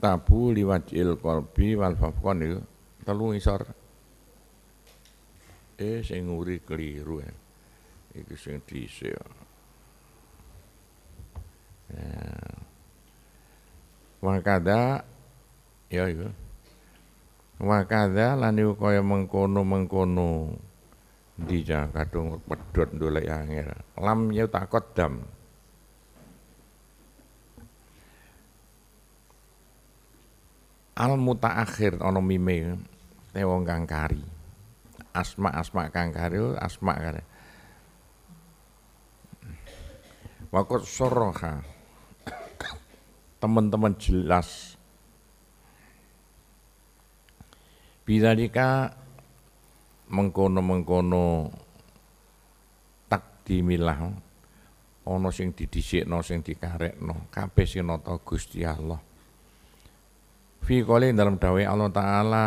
tabu il kolbi wal fafkon itu iya. telu ngisor eh sing nguri keliru ya itu sing disi ya nah. wakada ya itu iya. wakada lani iku kaya mengkono-mengkono ndi kadung pedhot ndolek angel lamnya takut dam al muta akhir ono mime te eh, wong kang kari asma-asma kang kari oh, asma kare. Wakot soroha Teman-teman jelas Bidalika Mengkono-mengkono Takdimilah Ono sing didisik, no sing dikarek, no Kabeh sing noto Gusti Allah fi qali dalam dawai Allah taala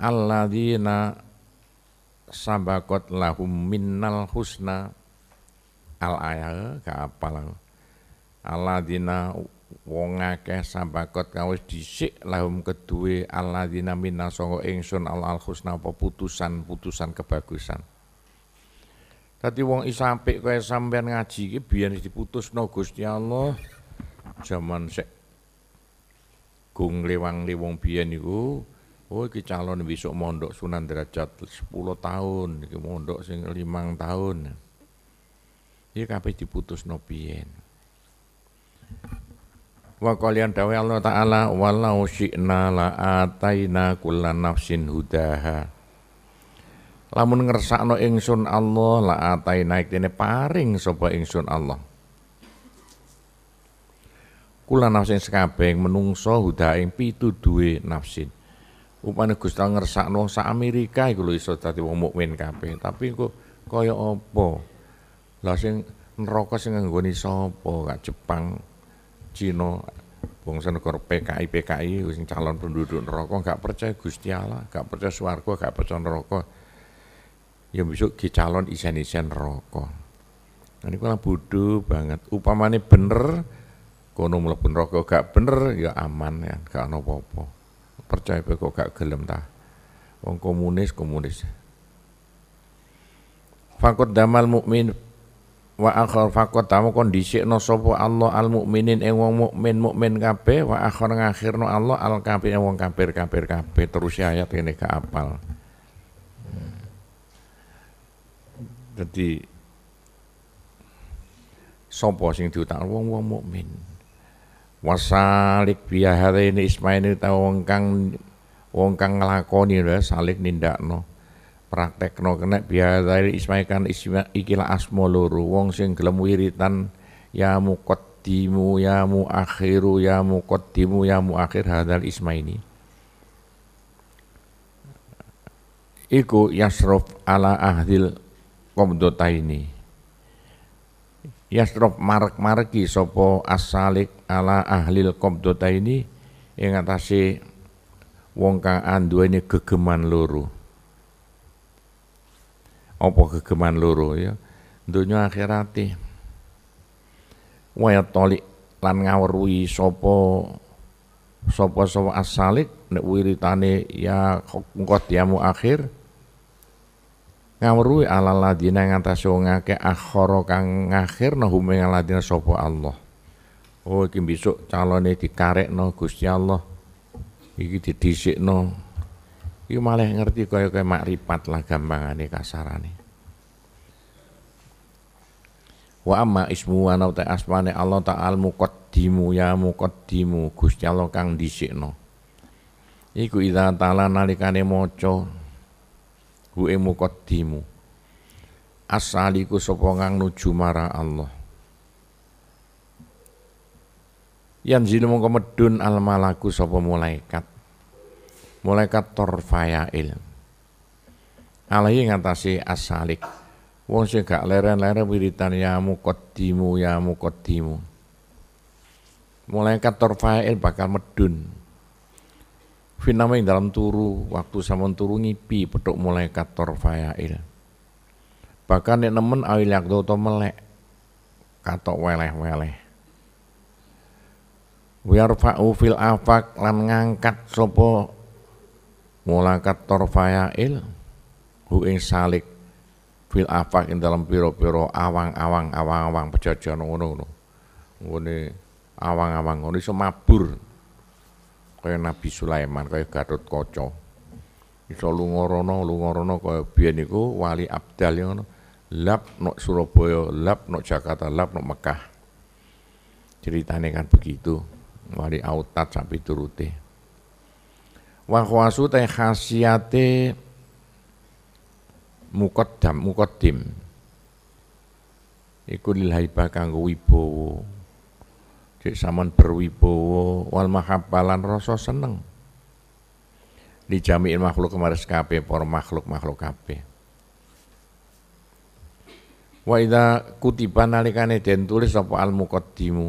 alladzina sabakot lahum minnal husna al ayah apa apal alladzina wong akeh sabakot kawis disik lahum kedue alladzina minna sanga ingsun al al husna apa putusan-putusan kebagusan Tadi wong apik kaya sampean ngaji iki biyen diputusno Gusti Allah zaman sek gung lewang lewong biyen niku oh iki calon besok mondok Sunan Derajat 10 tahun iki mondok sing 5 tahun iki kabeh diputus no biyen wa kalian dawai Allah taala walau syi'na la ataina kullan nafsin hudaha lamun ngersakno ingsun Allah la ataina iktene paring sapa ingsun Allah Kula nafsin sekabeng menungso hudaing pitu duwe nafsin. Upane Gusti Allah ngersakno sak Amerika iku lho iso dadi wong mukmin kabeh. Tapi kok kaya apa? Lah sing neraka sing nganggoni sapa? Kak Jepang, Cina, bangsa negara PKI PKI sing calon penduduk neraka gak percaya Gusti Allah, gak percaya swarga, gak percaya neraka. yang besok ki calon isen-isen neraka. ini nah, kurang bodoh banget. Upamane bener, kono mlebu neraka gak bener ya aman ya gak ono apa-apa percaya pe kok gak gelem ta wong komunis komunis fakot damal mukmin wa akhir fakot tamu kondisi no sopo Allah al mukminin eng wong mukmin mukmin kape wa akhir no Allah al kape eng wong kape kape kape terus ya ayat ini ke apal jadi sopo sing diutang wong wong mukmin wasalik biya ini ismaini ta wong kang wong kang ngelakoni lho salik nindakno no kena biya hadaini hari kan isma ikilah asmo loro wong sing gelem wiritan ya muqaddimu ya muakhiru ya muqaddimu ya muakhir hadal ismaini iku yasrof ala ahdil ini yasrob marek marki sopo asalik ala ahlil dota ini yang atasnya wong kang ini gegeman loro. Apa gegeman loro ya? dunia akhirati waya tolik lan ngawarui sopo sopo sopo asalik nek wiritane ya kongkot ya mu akhir ngawruhi ala ladina ngatasi wong akeh akhara kang ngakhirna aladin ing ladina sapa Allah. Oh iki besok calone dikarekno Gusti Allah. Iki didhisikno. Iki malah ngerti kaya-kaya makrifat lah gampangane kasarane. Wa amma ismu wa ta asmane Allah Ta'ala muqaddimu ya muqaddimu Gusti Allah kang dhisikno. Iku idza ta'ala nalikane maca emu muqaddimu asaliku sapa nuju marang Allah Yang zilu mongko medun al malaku sapa malaikat malaikat torfayail alahi ngatasi asalik wong sing gak leren-leren wiritan ya muqaddimu ya muqaddimu malaikat torfayail bakal medun Finama yang dalam turu, waktu samun turu ngipi, petuk mulai kator fayail. Bahkan nek nemen awil yakdo to melek, katok weleh-weleh. fa'u fil afak lan ngangkat sopo mulai faya torfayail hu ing salik fil afak ing dalam piro-piro awang-awang awang-awang pejajan ngono ngono. Ngene awang-awang ngono iso mabur kaya Nabi Sulaiman kaya Gatot koco, iso lungorono, lungorono lunga kaya niku wali abdal ngono Lap nok Surabaya lap nok Jakarta lap nok Mekah ceritanya kan begitu wali autat sampai turute Wakwasu teh khasiate mukaddam mukaddim iku lilhaibah haibah kanggo jadi saman berwibowo wal mahabbalan rasa seneng. dijamin makhluk kemaris kabeh por makhluk-makhluk kabeh. Wa idza kutiba nalikane den tulis apa al muqaddimu.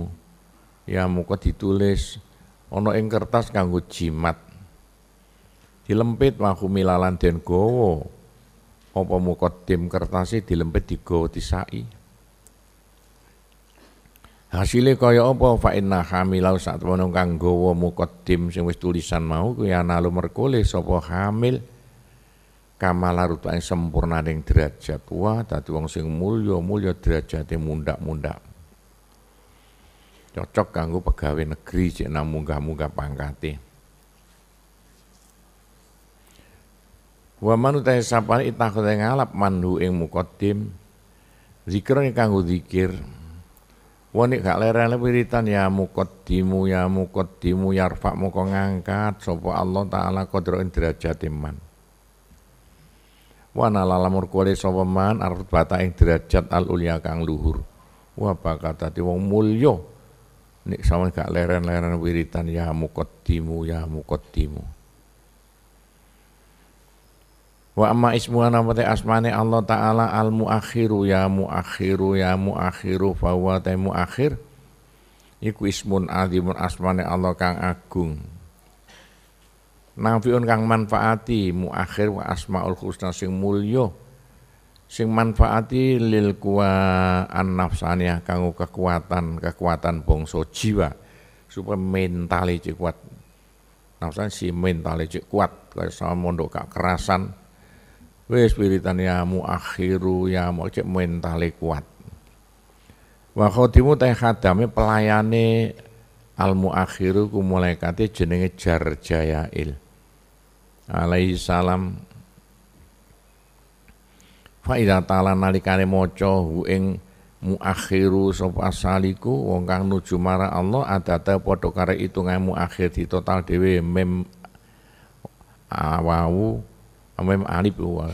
Ya muka ditulis ana ing kertas kanggo jimat. Dilempit mahumilalan den gowo. Apa muqaddim kertase dilempit digowo disai. Hasilnya kaya apa fa inna hamilau saat wono gowo mukotim muqaddim sing wis tulisan mau kuwi ana ya merkole sapa hamil kamala rutuan sempurna ning derajat wa dadi wong sing mulya mulya derajate mundak-mundak cocok kanggo pegawai negeri cek namunggah-munggah pangkate Wa manutai sapane itakhudhe ngalap manhu ing mukotim zikron kanggo zikir Wanik gak lereng lerele wiritan ya muqaddimu ya muqaddimu yarfa muka ngangkat sapa Allah taala qadra derajate iman. Wa nalalamur kuwale sapa man arbata ing derajat al ulia kang luhur. Wa bakatati wong mulya nek sampeyan gak leren-leren wiritan ya muqaddimu ya muqaddimu. Wa amma ismu anapate asmani Allah Ta'ala al muakhiru ya muakhiru ya muakhiru wa te muakhir Iku ismun azimun asmane Allah kang agung Nafiun kang manfaati muakhir wa asmaul husna sing mulya sing manfaati lil kuwa an ya kanggo kekuatan kekuatan bangsa jiwa supaya mentale cek kuat nafsan si mentale cek kuat kaya sama mondok kak kerasan Wis wiritan ya muakhiru ya mucek mentale kuat. Wa khadimu teh khadame pelayane al akhiru ku malaikate jenenge Jarjayail. Alaihi salam. Fa idza ta'ala nalikane maca hu ing muakhiru sapa asaliku wong kang nuju marang Allah adate padha karo mu muakhir di total dhewe mem awau Amem alif wa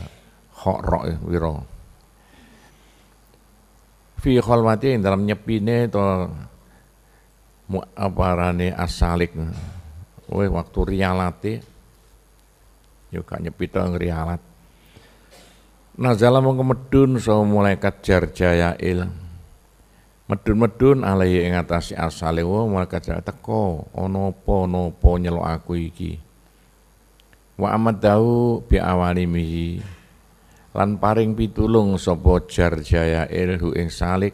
kha ra wira. Fi khalwati dalam nyepine to muaparane asalik. We waktu rialate yo gak nyepi to ngrialat. Nazala mongko medun so malaikat jarjayail. Medun-medun alai ing atase asale wa malaikat teko ana apa-apa nyelok aku iki wa amadahu bi awalimihi lan paring pitulung sapa jarjaya ilhu ing salik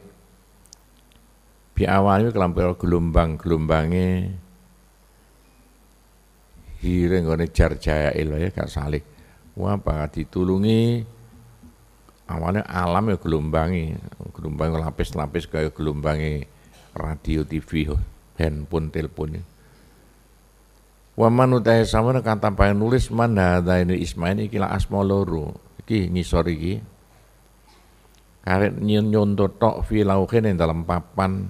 bi awalimi kelampir gelombang-gelombange hire nggone jarjaya ilmu ya gak salik wah bakal ditulungi awalnya alam ya gelombangi gelombang lapis-lapis kayak gelombangi radio TV handphone teleponnya. Wa man utahe samana kang tanpa nulis man hadza ini Ismail iki la asma loro. Iki ngisor iki. Karet nyun nyun tok fi lauhin dalam papan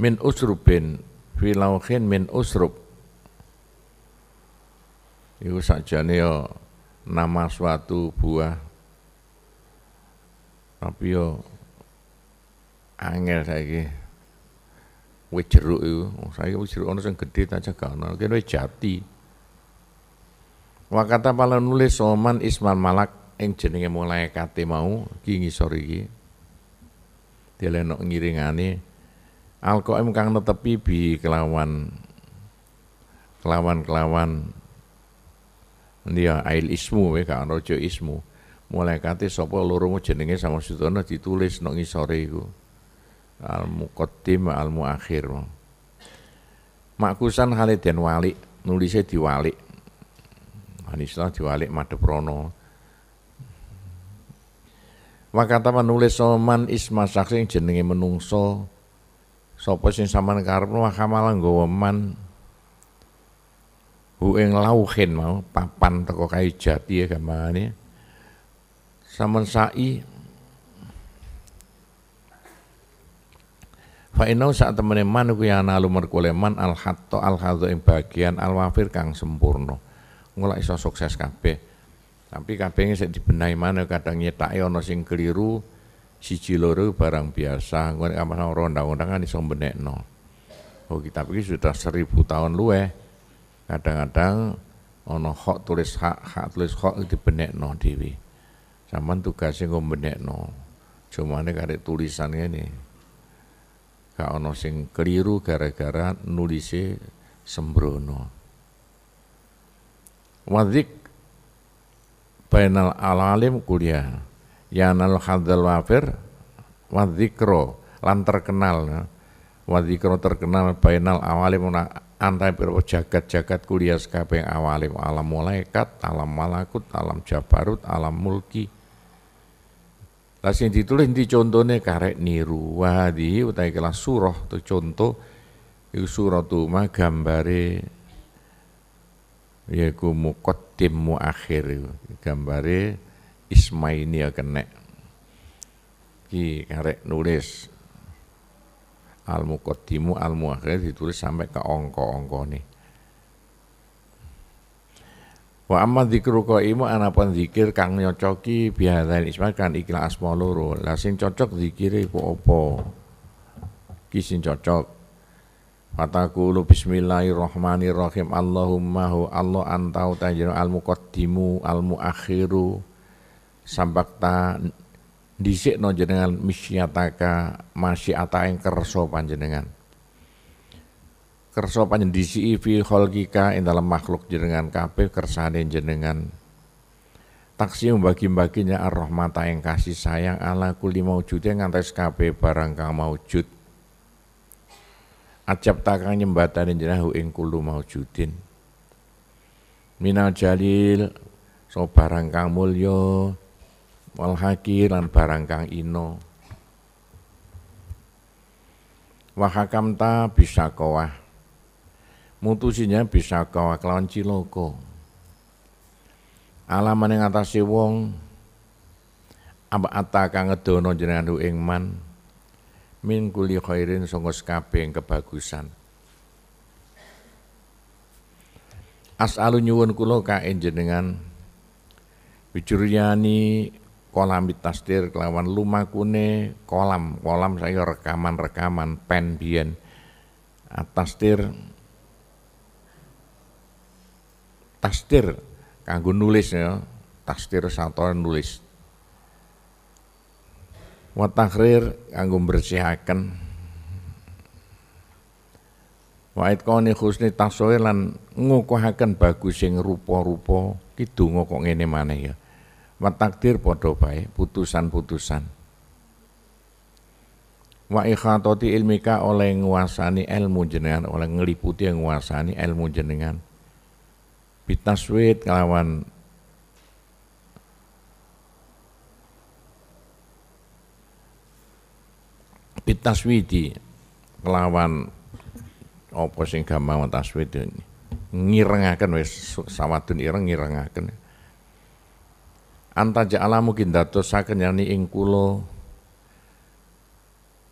min usrubin fi lauhin min usrub. Iku sakjane yo nama suatu buah tapi yo angel saiki wit jeruk iku. Oh, saiki wit jeruk ana sing gedhe aja gak ana. Kene jati. Wa kata pala nulis soman isman malak ing jenenge kate mau ki ngisor iki. Dilenok ngiringane Alqaim kang netepi bi kelawan kelawan-kelawan dia ya, ail ismu we rojo ismu, ismu. Malaikate sapa loro jenenge sama sedana ditulis nongi sore itu al muqaddim al muakhir makusan haliden wali nulisnya diwalik Hanislah diwalik madeprono Wakata menulis soman isma saksi jenenge menungso sapa sing saman karepno wakamalang nggawa man hu lauhin mau papan teko kayu jati ya gamane saman sai Fa inau saat temene man iku yang nalu merkule man al hatta al hadza ing bagian al wafir kang sempurna. Ngola iso sukses kabeh. Tapi kabeh sing dibenahi mana ya kadang nyetake ana sing keliru siji loro barang biasa ngono apa ora ndang undangan iso benekno. Oh kitab iki sudah seribu tahun luweh. Kadang-kadang ana hak tulis hak, hak tulis hak dibenekno dhewe. Saman tugasnya ngombenekno. ini karek tulisan nih gak ono sing keliru gara-gara nulise sembrono. Wadik bainal alalim kuliah yanal hadzal wafir wadzikro lan terkenal wadzikro terkenal bainal awalim antai piro jagat-jagat kuliah sekabeng awalim alam malaikat alam malakut alam jabarut alam mulki lah sing ditulis di contohnya karek niru wadi utai kelas surah tu contoh itu surah tu mah gambare yaiku muqaddim muakhir gambare ismaini ya kenek ki karek nulis al muqaddimu al muakhir ditulis sampai ke ongko ongko nih Wa amma dzikru qaimu anapan zikir kang nyocoki bihadan isma kan ikla asma loro. Lah sing cocok zikire ku apa? Ki sing cocok. Fataqulu bismillahirrahmanirrahim Allahumma hu Allah antau tajir al muqaddimu al muakhiru sambakta dhisik no jenengan misyataka masyiata ing kersa panjenengan kerso panjendisi fi Holgika in dalam makhluk jenengan kape kersane jenengan taksi membagi-baginya ar-rahmata yang kasih sayang ala kulli yang ngantai kabeh barang kang maujud ajab takang nyembatani jenahu ing mau maujudin minal jalil so barang kang mulyo wal lan barang kang ino wahakamta bisa kowah mutusinya bisa kawa kelawan ciloko yang yang si wong apa ataka ngedono jenengan du ingman min kuli khairin kape yang kebagusan As'alu nyuwun kulo ka jenengan bicuriani kolam lawan kelawan lumakune kolam kolam saya rekaman-rekaman pen biyen atastir tasdir kanggo nulis ya tasdir santoran nulis wa takhrir kanggo bersihaken wa itqani husni tasawir lan ngukuhaken bagus sing rupa-rupa kidonga kok ngene maneh ya wa takdir padha bae putusan-putusan wa ikhatati ilmika oleh nguasani ilmu jenengan oleh ngeliputi nguasani ilmu jenengan bitaswid kelawan bitaswidi kelawan apa sing gampang taswid ngirengaken wis sawadun ireng ngirengaken anta ja'ala mungkin dadosaken yani ing kula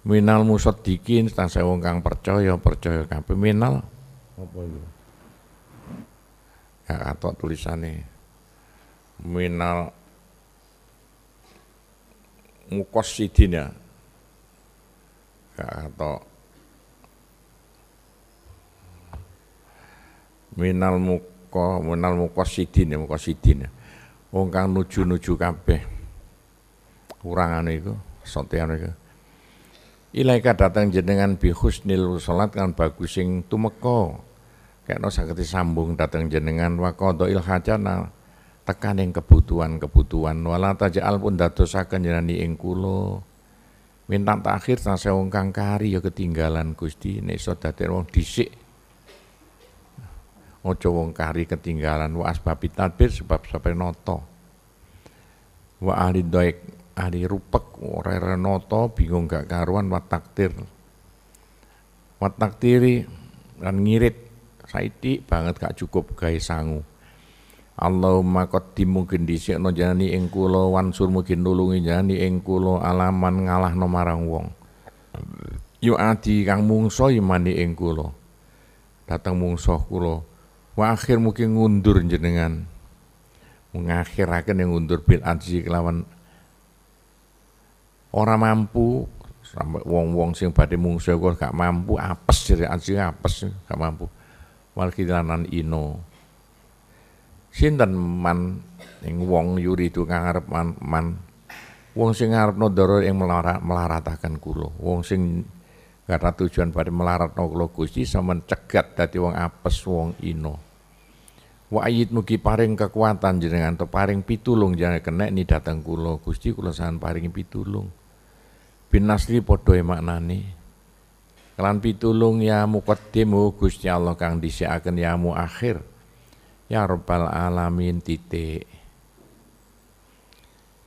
minal musaddiqin wong kang percaya percaya kabeh minal apa gak atok tulisane minal mukosidina gak atok minal muko minal mukosidin ya mukosidin ya ongkang nuju-nuju kabeh kurang anu Sote anu itu ilaika datang jenengan bihusnil salat kan bagus yang tumeko kekno saged sambung dateng jenengan wa qadail hajana tekan kebutuhan-kebutuhan wala taj'al pun dadosaken jenani ing kula minta takhir sang wong kang kari ya ketinggalan Gusti nek iso dadi wong dhisik aja wong kari ketinggalan wa asbabi tadbir sebab sampai noto wa ahli doek ahli rupek ora renoto bingung gak karuan wa takdir wa takdiri lan ngirit saiti banget gak cukup gawe sangu Allahumma qaddimu gendisik no jani ing kula wansur mungkin nulungi jani ing kula alaman ngalah no marang wong yu adi kang mungso imani ing kula datang mungso kula wa akhir mungkin ngundur jenengan mengakhirakan yang ngundur bil adzi kelawan ora mampu sampai wong-wong sing badhe mungsuh kok gak mampu apes jadi adzi apes gak mampu wal kilanan ino sinten man ing wong yuri itu arep man, man wong sing no doro yang melarat melaratakan kulo. wong sing karena tujuan pada melaratno kulo Gusti sampean cegat dadi wong apes wong ino wa ayit mugi paring kekuatan jenengan to paring pitulung jangan kena ini datang kulo Gusti kulo sahan paring pitulung binasri nasri maknani. maknane Kelan pitulung ya muqaddimu Gusti Allah kang disiaken ya akhir Ya Rabbal alamin titik.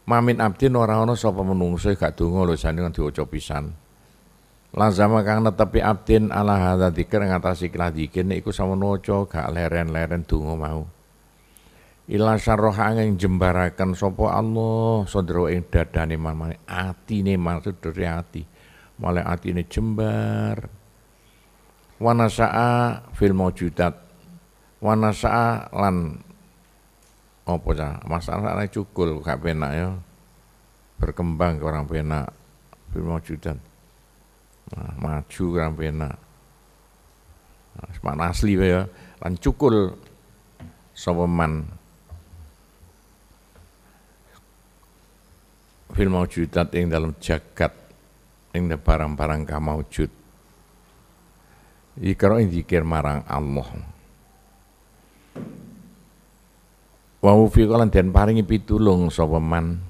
Mamin abdin ora ana sapa saya gak donga lho jane kan diwaca pisan. Lazama kang netepi abdin ala hadza dzikir ngatasi kila dzikir iku samono gak leren-leren donga mau. Ila sarroha angin jembarakan sopo Allah Sodro ing dadane ati atine maksud dari ati mulai ini jembar wanasa'a fil wana wanasa'a lan apa ya masalah cukul gak penak ya berkembang ke orang penak fil maujudat nah, maju ke orang penak nah, asli ya lan cukul sopeman fil maujudat yang dalam jagat barang parang-parang ka maujud. Ikro zikir marang Allah. Wa wufiqa lan den paringi pitulung sapa man.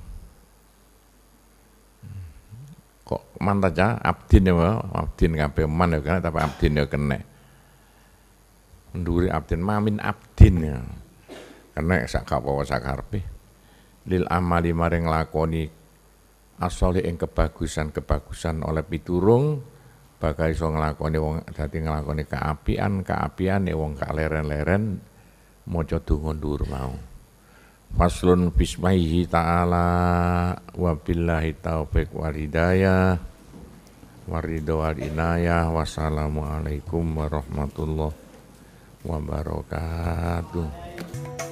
Kok man ta abdin ya, abdin kabeh man ya kena tapi abdin ya kena. Nduri abdin mamin abdin ya. Kena sak sakarpi sak Lil amali maring lakoni asole ing kebagusan-kebagusan oleh piturung bakal iso nglakoni wong dadi nglakoni keapian keapiane wong kak leren-leren maca donga dhuwur mau faslun bismihi ta'ala wa billahi taufik wal hidayah waridho wal inayah wassalamualaikum warahmatullahi wabarakatuh